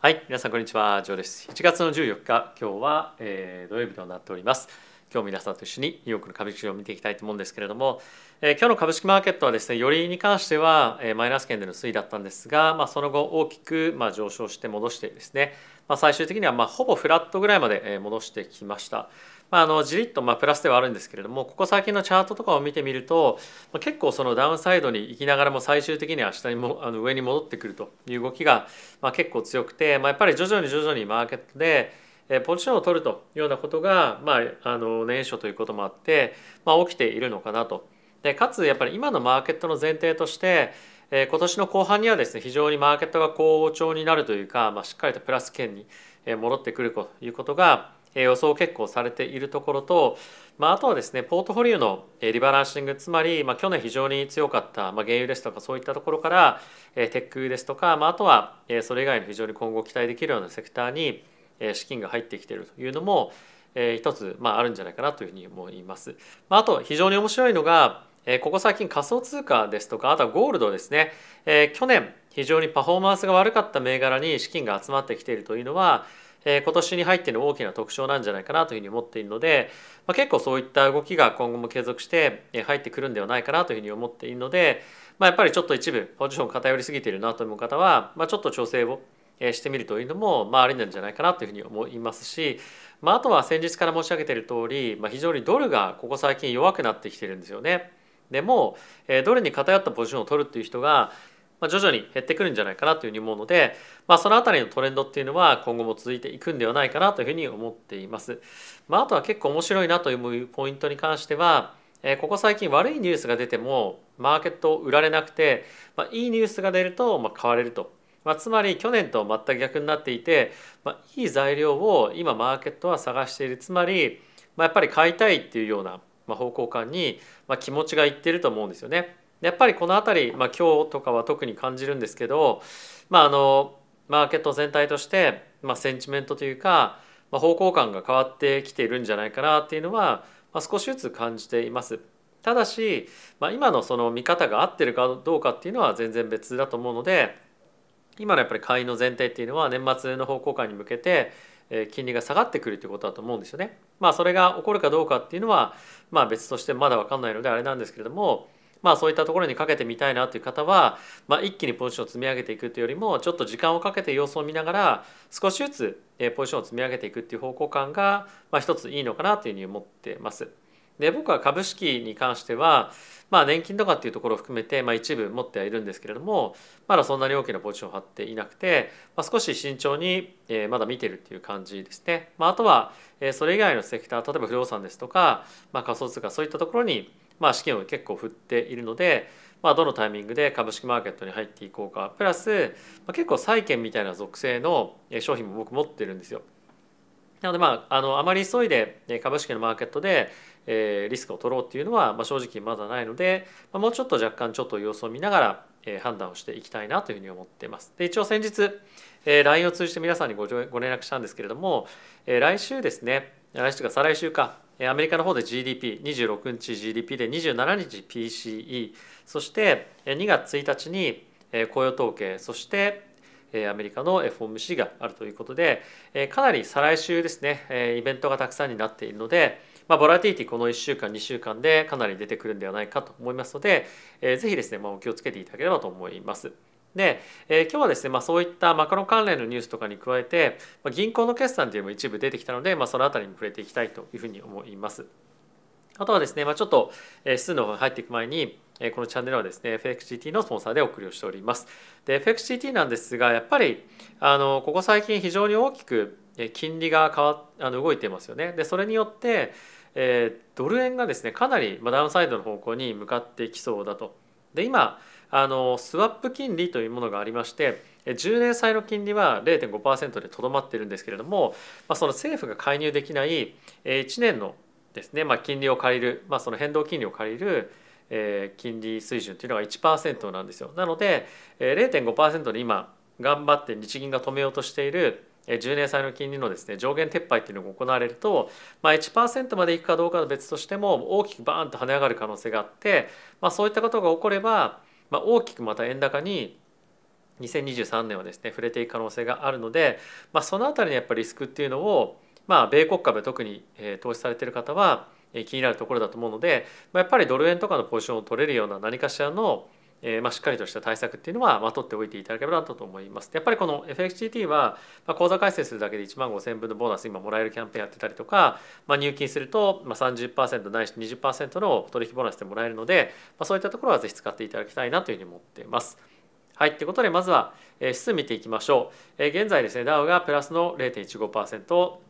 はい皆さんこんにちはジョーです1月の14日今日は、えー、土曜日となっております今日皆さんと一緒にニューヨークの株式市場を見ていきたいと思うんですけれども、えー、今日の株式マーケットはですねよりに関しては、えー、マイナス圏での推移だったんですが、まあ、その後大きく、まあ、上昇して戻してですね、まあ、最終的には、まあ、ほぼフラットぐらいまでえ戻してきました。まあ、あのじりっとまあプラスではあるんですけれどもここ最近のチャートとかを見てみると、まあ、結構そのダウンサイドに行きながらも最終的には下にもあの上に戻ってくるという動きがまあ結構強くて、まあ、やっぱり徐々に徐々にマーケットでポジションを取るというようなことが、まあ、あの年初ということもあって、まあ、起きているのかなと。でかつやっぱり今のマーケットの前提としてえ今年の後半にはですね非常にマーケットが好調になるというか、まあ、しっかりとプラス圏に戻ってくるということが、予想結構されているところと、まあ、あとはですねポートフォリオのリバランシングつまり、まあ、去年非常に強かった、まあ、原油ですとかそういったところからテックですとか、まあ、あとはそれ以外の非常に今後期待できるようなセクターに資金が入ってきているというのも一つ、まあ、あるんじゃないかなというふうに思います。まあ、あと非常に面白いのがここ最近仮想通貨ですとかあとはゴールドですね、え去年非常にパフォーマンスが悪かった銘柄に資金が集まってきているというのはえ今年に入っての大きな特徴なんじゃないかなというふうに思っているので、まあ、結構そういった動きが今後も継続して入ってくるんではないかなというふうに思っているので、まあ、やっぱりちょっと一部ポジション偏りすぎているなと思う方は、まあ、ちょっと調整をしてみるというのも、まあ、ありなんじゃないかなというふうに思いますし、まあ、あとは先日から申し上げている通り、まあ、非常にドルがここ最近弱くなってきてるんですよね。でも、えドルに偏ったポジションを取るっていう人が、ま徐々に減ってくるんじゃないかなというふうに思うので、まあ、その辺りのトレンドっていうのは今後も続いていくんではないかなというふうに思っています。まあ、あとは結構面白いなというポイントに関しては、えここ最近悪いニュースが出てもマーケット売られなくて、まあ、いいニュースが出ると、ま買われると。まあ、つまり去年と全く逆になっていて、まあ、いい材料を今マーケットは探しているつまり、まやっぱり買いたいっていうような方向感に気持ちがいってると思うんですよね。やっぱりこの辺り、まあ、今日とかは特に感じるんですけど、まあ、あのマーケット全体として、まあ、センチメントというか、まあ、方向感が変わってきているんじゃないかなっていうのは、まあ、少しずつ感じています。ただし、まあ、今のその見方が合ってるかどうかっていうのは全然別だと思うので今のやっぱり買いの前提っていうのは年末の方向感に向けて金利が下がってくるということだと思うんですよね。まあそれが起こるかどうかっていうのはまあ別としてまだ分かんないのであれなんですけれどもまあ、そういったところにかけてみたいなという方は、まあ、一気にポジションを積み上げていくというよりもちょっと時間をかけて様子を見ながら少しずつポジションを積み上げていくっていう方向感が、まあ、一ついいのかなというふうに思ってます。で僕は株式に関しては、まあ、年金とかっていうところを含めて、まあ、一部持ってはいるんですけれどもまだそんなに大きなポジションを張っていなくて、まあ、少し慎重に、えー、まだ見てるっていう感じですね。まあ、あとは、えー、それ以外のセクター例えば不動産ですとか、まあ、仮想通貨そういったところにまあ、資金を結構振っているので、まあ、どのタイミングで株式マーケットに入っていこうかプラス、まあ、結構債券みたいな属性の商品も僕持ってるんですよ。なのでまああのあまり急いで株式のマーケットで、えー、リスクを取ろうっていうのは、まあ、正直まだないので、まあ、もうちょっと若干ちょっと様子を見ながら、えー、判断をしていきたいなというふうに思っています。で一応先日、えー、LINE を通じて皆さんにごご連絡したんですけれども、えー、来週ですね来週か再来週かアメリカの方で GDP26 日 GDP で27日 PCE そして2月1日に雇用統計そしてアメリカの FOMC があるということでかなり再来週ですねイベントがたくさんになっているので、まあ、ボラティティこの1週間2週間でかなり出てくるんではないかと思いますのでぜひですね、まあ、お気をつけていただければと思います。で、えー、今日はですね、まあ、そういったマカロン関連のニュースとかに加えて、まあ、銀行の決算というのも一部出てきたので、まあ、その辺りに触れていきたいというふうに思います。あとはですね、まあ、ちょっと指数の方に入っていく前に、このチャンネルはですね、FXGT のスポンサーでお送りをしております。で、FXGT なんですが、やっぱり、あの、ここ最近非常に大きく金利が変わあの動いてますよね。で、それによって、えー、ドル円がですね、かなりダウンサイドの方向に向かってきそうだと。で、今、あのスワップ金利というものがありまして10年債の金利は0.5%でとどまっているんですけれども、まあ、その政府が介入できない1年のですね、まあ、金利を借りる、まあ、その変動金利を借りる金利水準というのが1%なんですよ。なので0.5%で今頑張って日銀が止めようとしている10年債の金利のですね上限撤廃っていうのが行われると、まあ1、1%までいくかどうかは別としても大きくバーンと跳ね上がる可能性があって、まあ、そういったことが起こればまあ、大きくまた円高に2023年はですね触れていく可能性があるので、まあ、その辺りのやっぱりリスクっていうのを、まあ、米国株特に、え投資されてる方は、え気になるところだと思うので、まあ、やっぱりドル円とかのポジションを取れるような何かしらのえー、まあ、しっかりとした対策っていうのは、まあ、取っておいていただければなと思います。やっぱりこの FXGT は、まあ、口座開設するだけで1万5千分のボーナス今もらえるキャンペーンやってたりとか、まあ、入金すると、まあ30、30%ないし20%の取引ボーナスでもらえるので、まあ、そういったところはぜひ使っていただきたいなというふうに思っています。はい、ということでまずは指数見ていきましょう。え現在ですね、ダウがプラスの0.15%、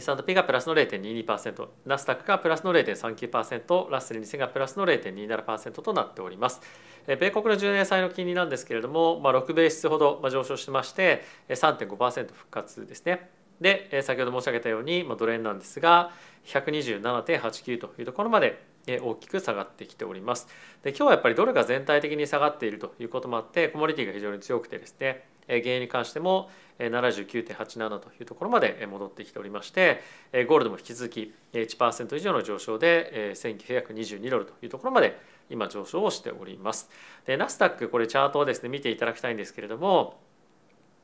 S&P がプラスの0.22%ナスダックがプラスの0.39%ラッセル2000がプラスの0.27%となっております米国の10年債の金利なんですけれども、まあ、6ベースほど上昇しまして3.5%復活ですねで先ほど申し上げたように、まあ、ドル円なんですが127.89というところまで大きく下がってきておりますで今日はやっぱりドルが全体的に下がっているということもあってコモディティが非常に強くてですね原油に関しても79.87というところまで戻ってきておりましてゴールドも引き続き1%以上の上昇で1922ドルというところまで今上昇をしております。でナスダックこれチャートをですね見ていただきたいんですけれども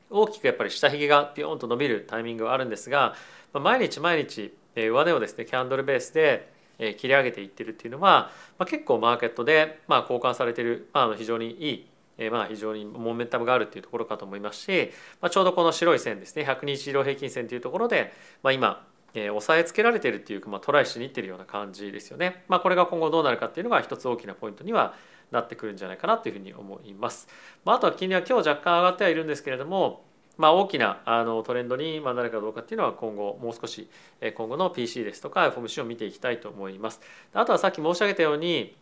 大きくやっぱり下髭がピヨンと伸びるタイミングはあるんですが毎日毎日上値をですねキャンドルベースで切り上げていってるっていうのは結構マーケットでまあ交換されてる非常にいいえまあ、非常にモメンタムがあるというところかと思いますし、まあ、ちょうどこの白い線ですね100日移動平均線というところで、まあ、今、えー、さえつけられているっていうか、まあ、トライしにいってるような感じですよね。まあ、これが今後どうなるかっていうのが一つ大きなポイントにはなってくるんじゃないかなというふうに思います。まあ、あとは金利は今日若干上がってはいるんですけれども、まあ、大きなあのトレンドになるかどうかっていうのは今後もう少し今後の PC ですとか FOMC を見ていきたいと思います。あとはさっき申し上げたように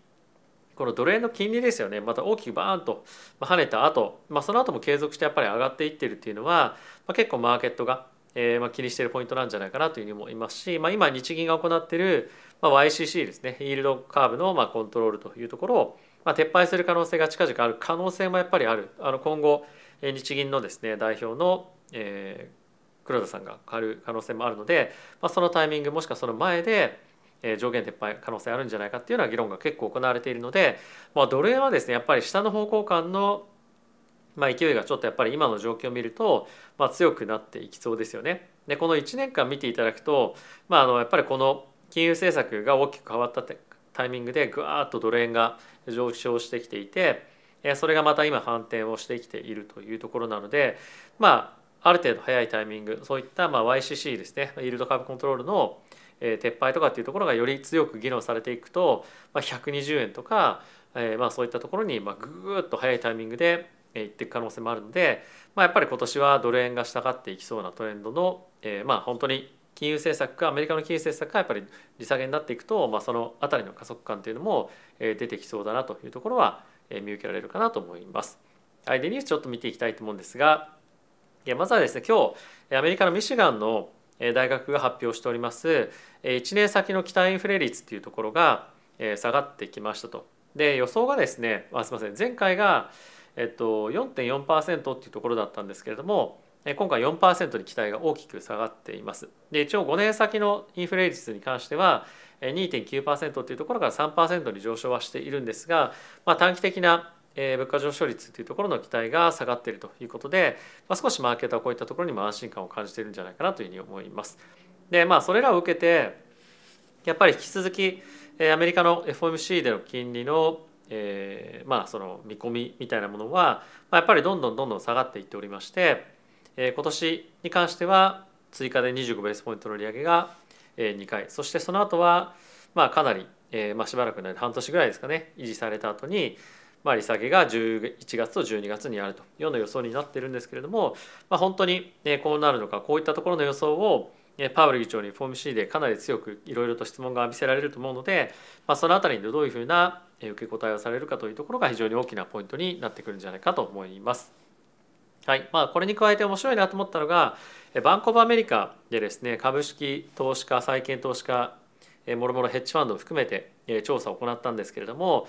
このドル円の金利ですよねまた大きくバーンと跳ねた後、まあその後も継続してやっぱり上がっていってるっていうのは、まあ、結構マーケットが、えー、まあ気にしてるポイントなんじゃないかなというふうに思いますし、まあ、今日銀が行ってる、まあ、YCC ですねイールドカーブのまあコントロールというところを、まあ、撤廃する可能性が近々ある可能性もやっぱりあるあの今後日銀のですね代表の、えー、黒田さんが変わる可能性もあるので、まあ、そのタイミングもしくはその前で上限撤廃可能性あるんじゃないかっていうような議論が結構行われているので、まあ、ドル円はですねやっぱり下の方向感のまあ、勢いがちょっとやっぱり今の状況を見ると、まあ、強くなっていきそうですよね。でこの1年間見ていただくと、まあ、あのやっぱりこの金融政策が大きく変わったタイミングでぐわっとドル円が上昇してきていてそれがまた今反転をしてきているというところなので、まあ、ある程度早いタイミングそういったまあ YCC ですねイールドカーブコントロールのえ撤廃とかっていうところがより強く議論されていくと、まあ、120円とか、えまあ、そういったところにまあぐーっと早いタイミングでいっていく可能性もあるので、まあ、やっぱり今年はドル円が従っていきそうなトレンドの、えまあ、本当に金融政策かアメリカの金融政策かやっぱり利下げになっていくと、まあ、その辺りの加速感というのも出てきそうだなというところは見受けられるかなと思います。はい、でニュースちょっと見ていきたいと思うんですがいやまずはですね今日アメリカのミシガンの大学が発表しております1年先の期待インフレ率っていうところが下がってきましたと。で予想がですねあすいません前回が、えっと、4.4%っていうところだったんですけれども今回4%に期待が大きく下がっています。で一応5年先のインフレ率に関しては2.9%っていうところから3%に上昇はしているんですが、まあ、短期的な物価上昇率というところの期待が下がっているということで、まあ、少しマーケットはこういったところにも安心感を感じているんじゃないかなというふうに思います。でまあそれらを受けてやっぱり引き続きアメリカの FOMC での金利のえー、まあその見込みみたいなものは、まあ、やっぱりどんどんどんどん下がっていっておりまして、えー、今年に関しては追加で25ベースポイントの利上げが2回そしてその後はまあかなり、えー、まあしばらくの間半年ぐらいですかね維持された後にまあ、利下げが11月と12月にあるというような予想になっているんですけれども、まあ、本当にこうなるのかこういったところの予想をパウエル議長に FOMC でかなり強くいろいろと質問が浴びせられると思うので、まあ、その辺りでどういうふうな受け答えをされるかというところが非常に大きなポイントになってくるんじゃないかと思います。はいまあ、これに加えて面白いなと思ったのがバンコブアメリカでですね株式投資家債券投資家もろもろヘッジファンドを含めて調査を行ったんですけれども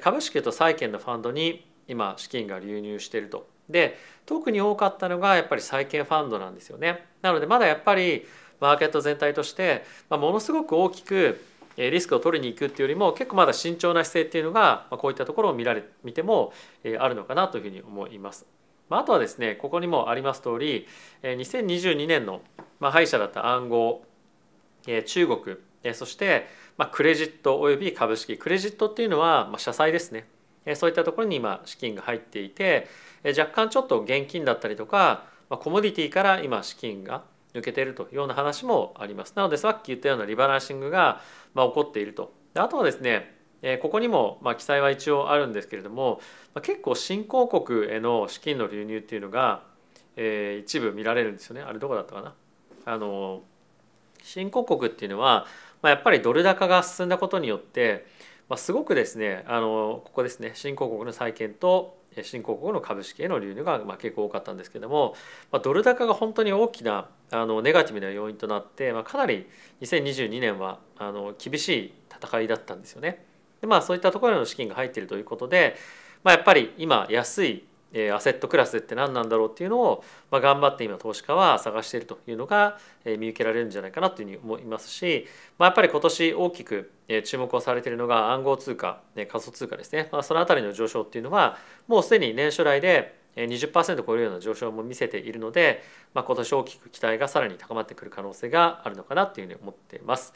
株式と債券のファンドに今資金が流入していると。で特に多かったのがやっぱり債券ファンドなんですよね。なのでまだやっぱりマーケット全体として、まものすごく大きくリスクを取りに行くっていうよりも結構まだ慎重な姿勢っていうのが、まこういったところを見られ見てもあるのかなというふうに思います。まあ、とはですねここにもあります通り2022年の、ま敗者だった暗号中国そしてまあ、クレジットおよび株式クレジットっていうのは、まあ、社債ですねそういったところに今資金が入っていて若干ちょっと現金だったりとか、まあ、コモディティから今資金が抜けているというような話もありますなのでさっき言ったようなリバランシングが、まあ、起こっているとあとはですねここにもまあ記載は一応あるんですけれども結構新興国への資金の流入っていうのが、え一部見られるんですよねあれどこだったかなあの新興国っていうのはまあ、やっぱりドル高が進んだことによって、まあ、すごくですねあのここですね新興国の債券と新興国の株式への流入がまあ結構多かったんですけども、まあ、ドル高が本当に大きなあのネガティブな要因となって、まあ、かなり2022年はあの厳しい戦いだったんですよね。でまあそういったところの資金が入っているということで、まあ、やっぱり今安いえアセットクラスって何なんだろうっていうのを、まあ、頑張って今投資家は探しているというのが、え見受けられるんじゃないかなというふうに思いますし、まあ、やっぱり今年大きく、え注目をされているのが暗号通貨、え仮想通貨ですね、まあ、その辺りの上昇っていうのはもうすでに年初来で20%超えるような上昇も見せているので、まあ、今年大きく期待がさらに高まってくる可能性があるのかなというふうに思っています。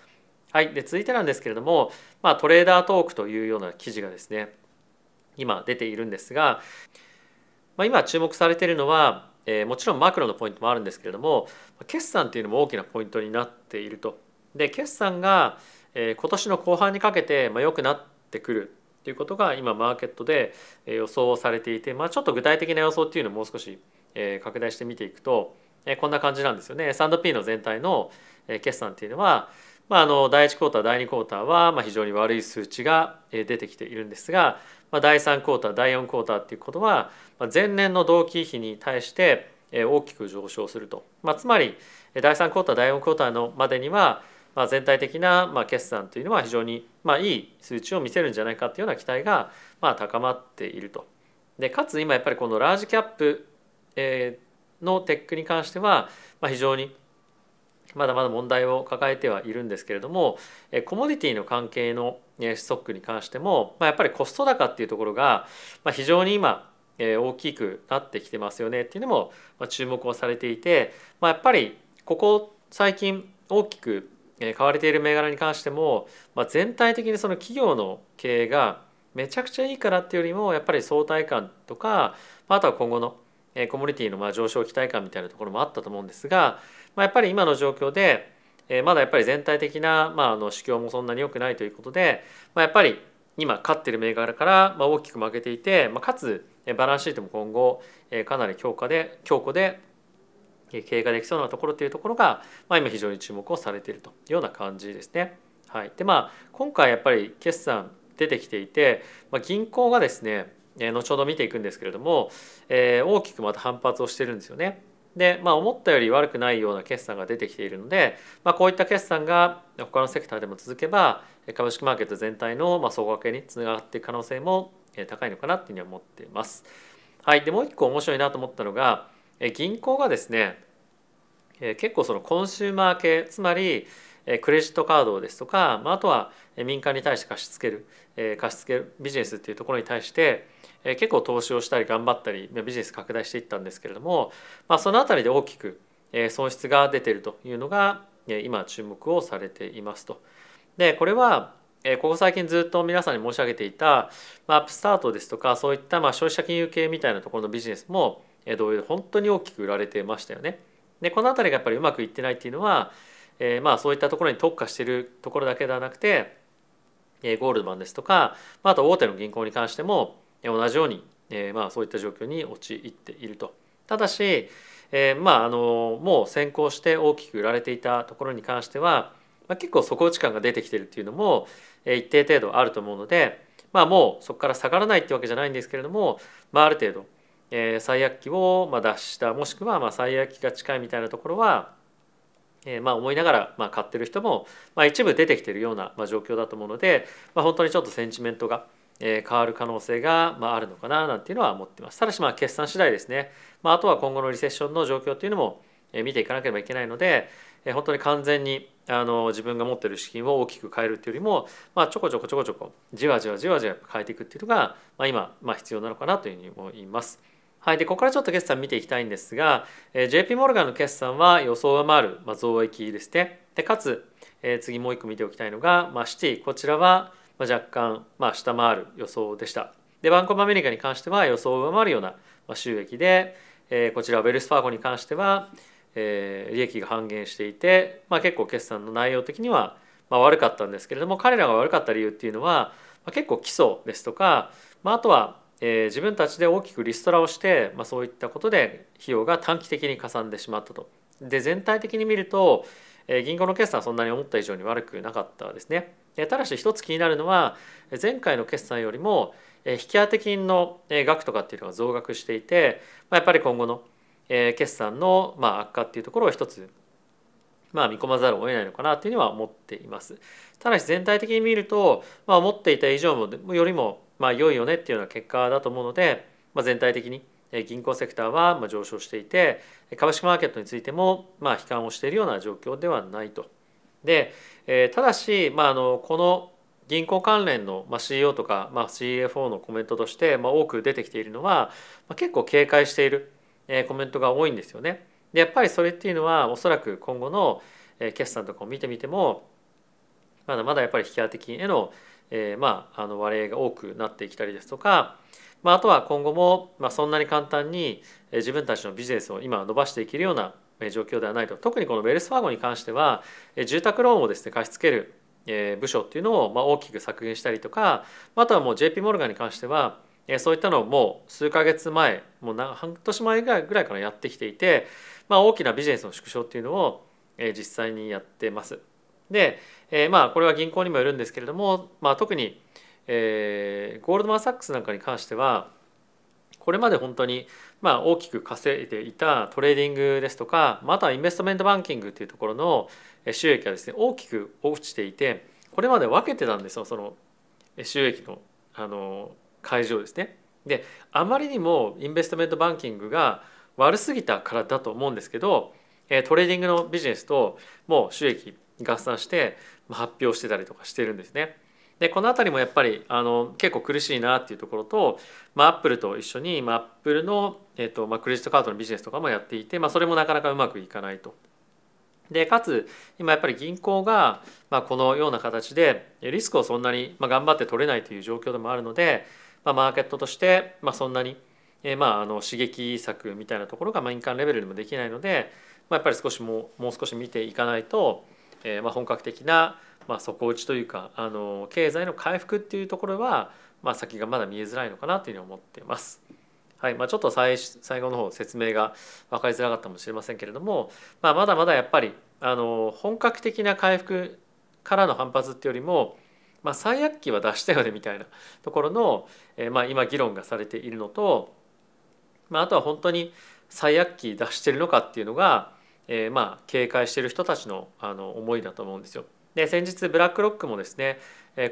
はい、で続いてなんですけれども、まあ、トレーダートークというような記事がですね今出ているんですがまあ、今注目されているのは、えー、もちろんマクロのポイントもあるんですけれども決算っていうのも大きなポイントになっていると。で決算が、えー、今年の後半にかけて、まあ、良くなってくるということが今マーケットで予想をされていて、まあ、ちょっと具体的な予想っていうのをもう少しえ拡大して見ていくとえこんな感じなんですよね。S&P の全体のえ決算っていうのは、まあ、あの第1クォーター第2クォーターはまあ非常に悪い数値が出てきているんですがまあ、第3クォーター第4クォーターっていうことは、まあ、前年の同期比に対して大きく上昇すると、まあ、つまり第3クォーター第4クォーターのまでには、まあ、全体的なまあ決算というのは非常にまあいい数値を見せるんじゃないかというような期待がまあ高まっていると。でかつ今やっぱりこのラージキャップ、えのテックに関しては、まあ、非常にまだまだ問題を抱えてはいるんですけれども、えコモディティの関係のストックに関しても、まあ、やっぱりコスト高っていうところが、まあ、非常に今大きくなってきてますよねっていうのも注目をされていて、まあ、やっぱりここ最近大きく買われている銘柄に関しても、まあ、全体的にその企業の経営がめちゃくちゃいいからっていうよりもやっぱり相対感とかあとは今後のコミュニティのまの上昇期待感みたいなところもあったと思うんですが、まあ、やっぱり今の状況でえまだやっぱり全体的な、まあ、あの市況もそんなに良くないということで、まあ、やっぱり今勝ってる銘柄から、ま大きく負けていて、まあ、かつバランスシートも今後、えかなり強化で強固で経営ができそうなところというところが、まあ、今非常に注目をされているというような感じですね。はい、でまあ今回やっぱり決算出てきていて、まあ、銀行がですね後ほど見ていくんですけれども、えー、大きくまた反発をしてるんですよね。で、まあ、思ったより悪くないような決算が出てきているので、まあ、こういった決算が他のセクターでも続けば株式マーケット全体の総合化につながっていく可能性も高いのかなっていうふうに思っています。はい、でもう一個面白いなと思ったのが銀行がですね結構そのコンシューマー系つまりクレジットカードですとかあとは民間に対して貸し付ける貸付ビジネスっていうところに対して結構投資をしたり頑張ったりビジネス拡大していったんですけれども、まあ、その辺りで大きく損失が出てるというのが今注目をされていますと。でこれはここ最近ずっと皆さんに申し上げていた、まあ、アップスタートですとかそういったまあ消費者金融系みたいなところのビジネスも同様で本当に大きく売られてましたよね。でこの辺りがやっぱりうまくいってないっていうのは、えー、まあそういったところに特化しているところだけではなくてゴールドマンですとかあと大手の銀行に関しても同じようにえまあそういった状況に陥っていると。ただしえまああのもう先行して大きく売られていたところに関してはま結構底打ち感が出てきてるっていうのもえ一定程度あると思うのでまあもうそこから下がらないってわけじゃないんですけれどもまあある程度え最悪期を脱したもしくはまあ最悪期が近いみたいなところはえまあ、思いながら、まあ、買ってる人も、まあ、一部出てきてるような、まあ、状況だと思うので、まあ、本当にちょっとセンチメントが、え変わる可能性が、まあ、あるのかななんていうのは思ってますただしまあ決算次第ですね、まあ、あとは今後のリセッションの状況っていうのも、え見ていかなければいけないので、え本当に完全にあの自分が持ってる資金を大きく変えるっていうよりも、まあ、ちょこちょこちょこちょこじわじわじわじわ変えていくっていうのが、まあ、今、まあ、必要なのかなというふうに思います。はい、でここからちょっと決算見ていきたいんですが、えー、JP モルガンの決算は予想を上回る、まあ、増益ですねでかつ、えー、次もう一個見ておきたいのが、まあ、シティこちらは、まあ、若干、まあ、下回る予想でしたでバンコブアメリカに関しては予想を上回るような、まあ、収益で、えー、こちらウェルスファーゴに関しては、えー、利益が半減していて、まあ、結構決算の内容的には、まあ、悪かったんですけれども彼らが悪かった理由っていうのは、まあ、結構基礎ですとか、まあ、あとはえー、自分たちで大きくリストラをして、まあ、そういったことで費用が短期的にかさんでしまったと。で全体的に見ると、えー、銀行の決算はそんなに思った以上に悪くなかったですね。えー、ただし一つ気になるのは前回の決算よりも、えー、引当金の額とかっていうのは増額していて、まあ、やっぱり今後の、えー、決算の、まあ、悪化っていうところを一つまあ、見込まざるを得ないのかなというのは思っています。ただし全体的に見ると、まあ、思っていた以上もよりもまあ、良いよねっていうような結果だと思うので、まあ、全体的に銀行セクターは上昇していて株式マーケットについてもまあ悲観をしているような状況ではないと。でただし、まあ、あのこの銀行関連の CEO とか CFO のコメントとして多く出てきているのは結構警戒しているコメントが多いんですよね。でやっぱりそれっていうのはおそらく今後の決算とかを見てみてもまだまだやっぱり引き当て金へのえー、まああの割合が多くなってきたりですとか、まあ、あとは今後も、まあ、そんなに簡単に自分たちのビジネスを今伸ばしていけるような状況ではないと特にこのウェルスファーゴに関しては住宅ローンをですね貸し付ける部署っていうのを大きく削減したりとかあとはもう JP モルガンに関してはそういったのをもう数ヶ月前もう半年前ぐらいぐらいからやってきていて、まあ、大きなビジネスの縮小っていうのを実際にやってます。で、えー、まあこれは銀行にもよるんですけれども、まあ、特に、えー、ゴールドマン・サックスなんかに関してはこれまで本当に、まあ、大きく稼いでいたトレーディングですとか、まあ、あとはインベストメントバンキングというところの収益がですね大きく落ちていてこれまで分けてたんですよその収益のあの会場ですね。であまりにもインベストメントバンキングが悪すぎたからだと思うんですけどトレーディングのビジネスともう収益合算して発表してたりとかしてるんですね。でこの辺りもやっぱりあの結構苦しいなっていうところと、まあ、アップルと一緒に、まあ、アップルの、えーとまあ、クレジットカードのビジネスとかもやっていて、まあ、それもなかなかうまくいかないと。でかつ今やっぱり銀行が、まあ、このような形でリスクをそんなに、まあ、頑張って取れないという状況でもあるので、まあ、マーケットとして、まあ、そんなに、えー、まあ、あの刺激策みたいなところが民間レベルでもできないので、まあ、やっぱり少しもうもう少し見ていかないと、えー、まあ、本格的な、まあ、底打ちというかあの経済の回復っていうところは、まあ、先がまだ見えづらいのかなというふうに思っています。はいまあ、ちょっと最最後の方説明が分かりづらかったかもしれませんけれども、まあ、まだまだやっぱりあの本格的な回復からの反発っていうよりも、まあ、最悪期は出したよねみたいなところの、えー、まあ、今議論がされているのと、まあ、あとは本当に最悪期出してるのかっていうのが、えー、まあ警戒している人たちのあの思いだと思うんですよ。で先日ブラックロックもですね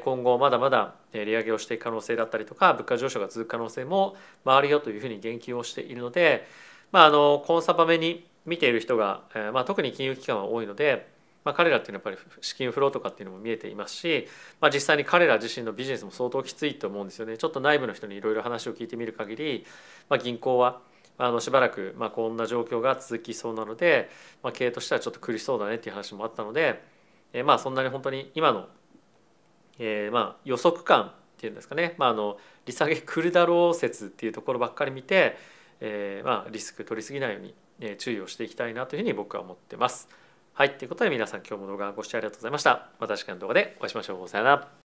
今後まだまだ利上げをしていく可能性だったりとか物価上昇が続く可能性もあるよというふうに言及をしているので、まあ、あのコンサバめに見ている人が、まあ、特に金融機関は多いので、まあ、彼らっていうのはやっぱり資金フローとかっていうのも見えていますし、まあ、実際に彼ら自身のビジネスも相当きついと思うんですよねちょっと内部の人にいろいろ話を聞いてみる限り、まあ、銀行はあのしばらくまあこんな状況が続きそうなので、まあ、経営としてはちょっと苦しそうだねっていう話もあったので、えー、まあそんなに本当に今の、えー、まあ予測感っていうんですかね、まあ、あの利下げ来るだろう説っていうところばっかり見て、えー、まあリスク取りすぎないように、え注意をしていきたいなというふうに僕は思ってます。はい、ということで皆さん今日も動画ご視聴ありがとうございました。また次回の動画でお会いしましょう。さよなら。